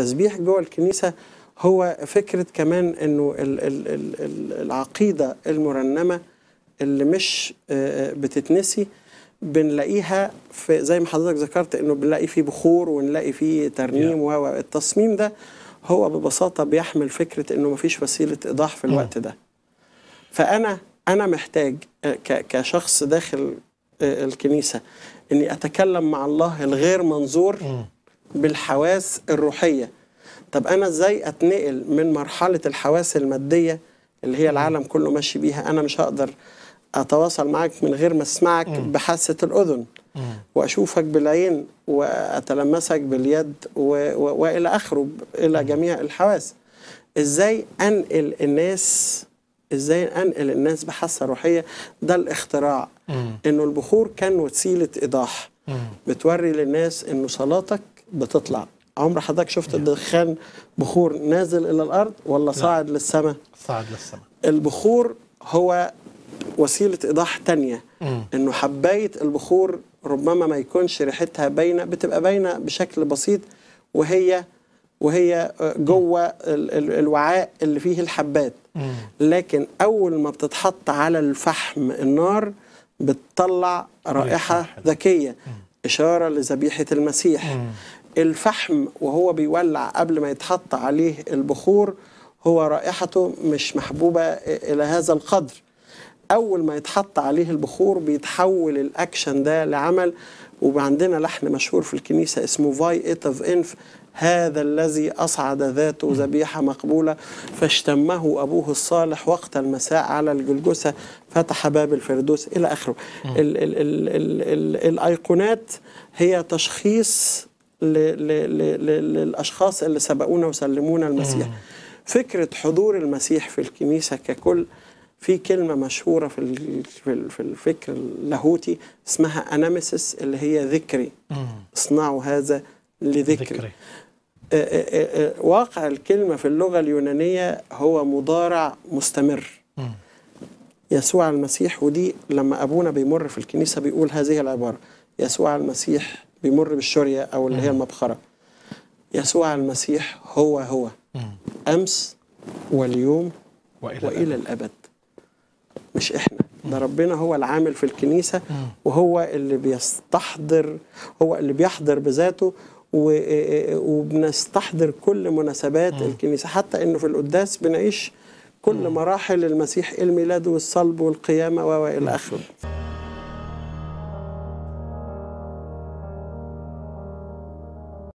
التسبيح جوه الكنيسه هو فكره كمان انه العقيده المرنمه اللي مش آه، آه، بتتنسي بنلاقيها في زي ما حضرتك ذكرت انه بنلاقي فيه بخور ونلاقي فيه ترنيم و yeah. التصميم ده هو ببساطه بيحمل فكره انه مفيش وسيله ايضاح في الوقت mm. ده فانا انا محتاج آه، كشخص داخل الكنيسه اني اتكلم مع الله الغير منظور mm. بالحواس الروحيه طب انا ازاي اتنقل من مرحله الحواس الماديه اللي هي العالم كله ماشي بيها انا مش هقدر اتواصل معاك من غير ما اسمعك بحاسه الاذن واشوفك بالعين واتلمسك باليد و... و... والى اخره الى جميع الحواس ازاي انقل الناس ازاي انقل الناس بحاسه روحيه ده الاختراع انه البخور كان وسيله ايضاح بتوري للناس انه صلاتك بتطلع عمر حضرتك شفت الدخان بخور نازل الى الارض ولا صاعد للسماء صاعد للسماء البخور هو وسيله ايضاح تانية انه حبايه البخور ربما ما يكونش ريحتها باينه بتبقى باينه بشكل بسيط وهي وهي جوه الوعاء اللي فيه الحبات لكن اول ما بتتحط على الفحم النار بتطلع رائحه ذكيه اشاره لذبيحه المسيح الفحم وهو بيولع قبل ما يتحط عليه البخور هو رائحته مش محبوبة إلى هذا القدر أول ما يتحط عليه البخور بيتحول الأكشن ده لعمل وعندنا لحن مشهور في الكنيسة اسمه فاي إيت أوف إنف هذا الذي أصعد ذاته ذبيحة مقبولة فاشتمه أبوه الصالح وقت المساء على الجلجثة فتح باب الفردوس إلى آخره الأيقونات هي تشخيص للأشخاص اللي سبقونا وسلمونا المسيح فكرة حضور المسيح في الكنيسة ككل في كلمة مشهورة في في الفكر اللاهوتي اسمها انامسس اللي هي ذكري اصنعوا هذا لذكري ذكري. واقع الكلمة في اللغة اليونانية هو مضارع مستمر يسوع المسيح ودي لما أبونا بيمر في الكنيسة بيقول هذه العبارة يسوع المسيح بيمر بالشرية أو اللي هي المبخرة يسوع المسيح هو هو أمس واليوم وإلى, وإلى الأبد مش إحنا ده ربنا هو العامل في الكنيسة وهو اللي بيستحضر هو اللي بيحضر بذاته وبنستحضر كل مناسبات الكنيسة حتى إنه في القداس بنعيش كل مراحل المسيح الميلاد والصلب والقيامة وإلى آخره